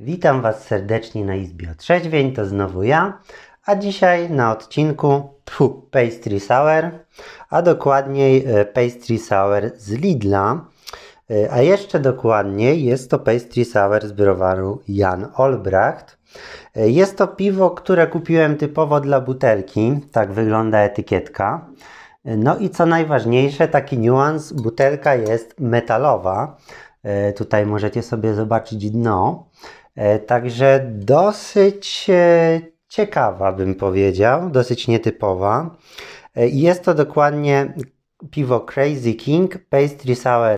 Witam Was serdecznie na Izbie Otrzeźwień, to znowu ja, a dzisiaj na odcinku pfu, Pastry Sour, a dokładniej e, Pastry Sour z Lidla, e, a jeszcze dokładniej jest to Pastry Sour z browaru Jan Olbracht. E, jest to piwo, które kupiłem typowo dla butelki, tak wygląda etykietka. No i co najważniejsze, taki niuans, butelka jest metalowa. Tutaj możecie sobie zobaczyć dno. E, także dosyć e, ciekawa, bym powiedział, dosyć nietypowa. E, jest to dokładnie piwo Crazy King Pastry Sour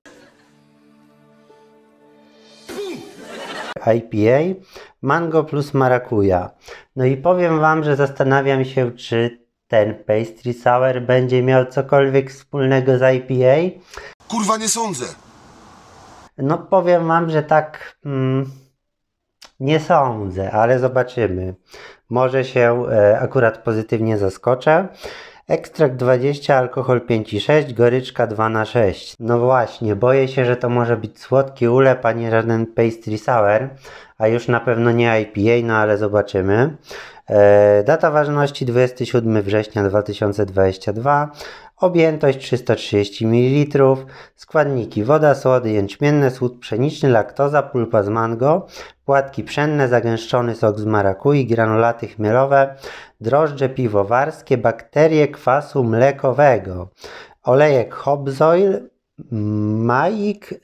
IPA Mango plus Marakuja. No i powiem Wam, że zastanawiam się, czy ten Pastry Sour będzie miał cokolwiek wspólnego z IPA. Kurwa, nie sądzę. No powiem Wam, że tak... Mm, nie sądzę, ale zobaczymy. Może się e, akurat pozytywnie zaskoczę. Ekstrakt 20, alkohol 5,6, goryczka 2 na 6. No właśnie, boję się, że to może być słodki ulep, a nie żaden pastry sour, a już na pewno nie IPA, no ale zobaczymy. E, data ważności 27 września 2022, objętość 330 ml, składniki woda, słody jęczmienne, słód pszeniczny, laktoza, pulpa z mango, płatki pszenne, zagęszczony sok z marakui, granulaty chmielowe, drożdże piwowarskie, bakterie kwasu mlekowego, olejek hobzoil, maik,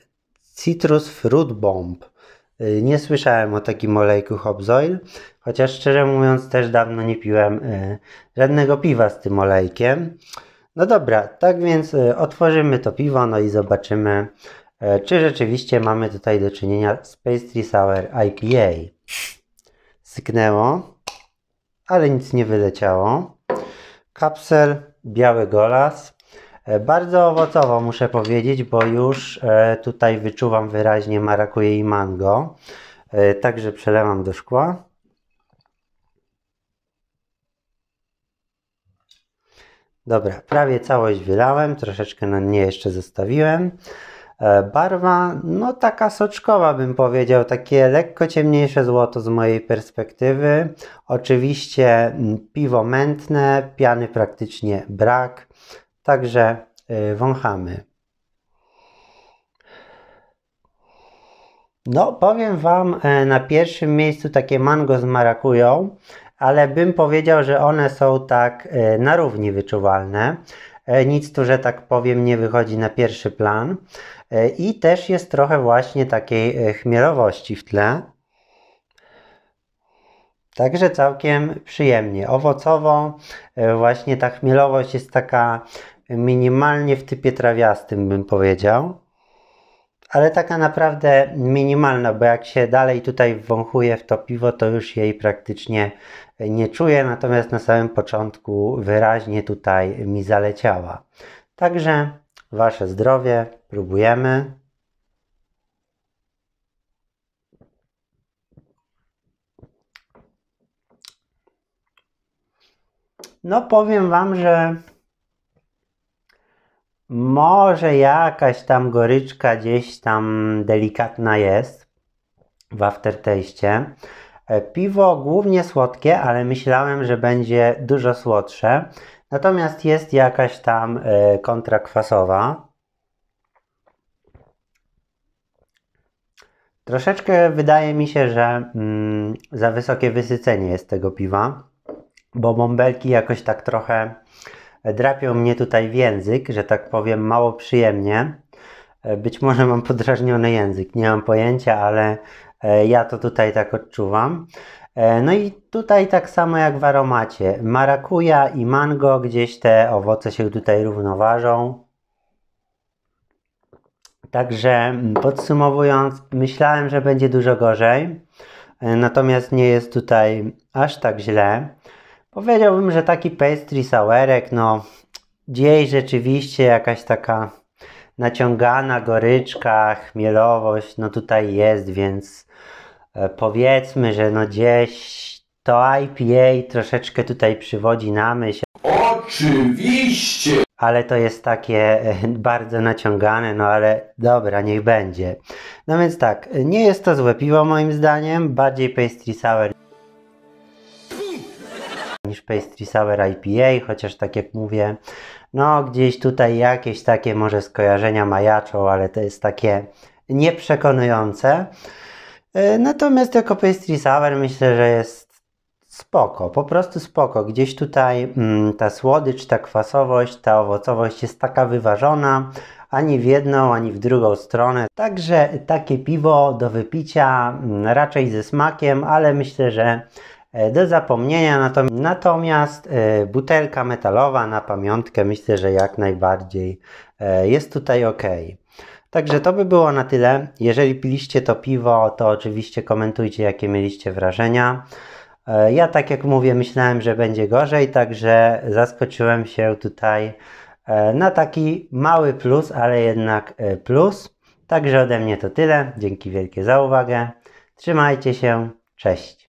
citrus fruit bomb. Y, nie słyszałem o takim olejku Hobzoil, chociaż szczerze mówiąc też dawno nie piłem y, żadnego piwa z tym olejkiem. No dobra, tak więc y, otworzymy to piwo, no i zobaczymy, czy rzeczywiście mamy tutaj do czynienia z Pastry Sour IPA. Syknęło, ale nic nie wyleciało. Kapsel, biały golas, E, bardzo owocowo muszę powiedzieć, bo już e, tutaj wyczuwam wyraźnie marakuje i mango. E, także przelewam do szkła. Dobra, prawie całość wylałem, troszeczkę na mnie jeszcze zostawiłem. Barwa, no taka soczkowa bym powiedział, takie lekko ciemniejsze złoto z mojej perspektywy. Oczywiście piwo mętne, piany praktycznie brak. Także y, wąchamy. No, powiem Wam e, na pierwszym miejscu takie mango z marakują, ale bym powiedział, że one są tak e, na równi wyczuwalne. E, nic tu, że tak powiem, nie wychodzi na pierwszy plan. I też jest trochę właśnie takiej chmielowości w tle. Także całkiem przyjemnie. Owocowo właśnie ta chmielowość jest taka minimalnie w typie trawiastym, bym powiedział. Ale taka naprawdę minimalna, bo jak się dalej tutaj wąchuje w to piwo, to już jej praktycznie nie czuję, natomiast na samym początku wyraźnie tutaj mi zaleciała. Także Wasze zdrowie, próbujemy. No, powiem Wam, że może jakaś tam goryczka gdzieś tam delikatna jest w afterteście. E, piwo głównie słodkie, ale myślałem, że będzie dużo słodsze. Natomiast jest jakaś tam e, kontrakwasowa. Troszeczkę wydaje mi się, że mm, za wysokie wysycenie jest tego piwa, bo bąbelki jakoś tak trochę drapią mnie tutaj w język, że tak powiem, mało przyjemnie. E, być może mam podrażniony język, nie mam pojęcia, ale e, ja to tutaj tak odczuwam. E, no i tutaj tak samo jak w aromacie. Marakuja i mango, gdzieś te owoce się tutaj równoważą. Także podsumowując, myślałem, że będzie dużo gorzej, natomiast nie jest tutaj aż tak źle. Powiedziałbym, że taki pastry sourek, no gdzieś rzeczywiście jakaś taka naciągana goryczka, chmielowość, no tutaj jest, więc e, powiedzmy, że no gdzieś to IPA troszeczkę tutaj przywodzi na myśl. Oczywiście! Ale to jest takie e, bardzo naciągane, no ale dobra, niech będzie. No więc tak, nie jest to złe piwo moim zdaniem, bardziej pastry sałerek. Pastry Sour IPA, chociaż tak jak mówię, no gdzieś tutaj jakieś takie może skojarzenia majaczą, ale to jest takie nieprzekonujące. E, natomiast jako Pastry Sour myślę, że jest spoko, po prostu spoko. Gdzieś tutaj mm, ta słodycz, ta kwasowość, ta owocowość jest taka wyważona, ani w jedną, ani w drugą stronę. Także takie piwo do wypicia mm, raczej ze smakiem, ale myślę, że E, do zapomnienia. Natomiast e, butelka metalowa na pamiątkę myślę, że jak najbardziej e, jest tutaj ok. Także to by było na tyle. Jeżeli piliście to piwo, to oczywiście komentujcie, jakie mieliście wrażenia. Ja, tak jak mówię, myślałem, że będzie gorzej, także zaskoczyłem się tutaj na taki mały plus, ale jednak plus. Także ode mnie to tyle. Dzięki wielkie za uwagę. Trzymajcie się. Cześć.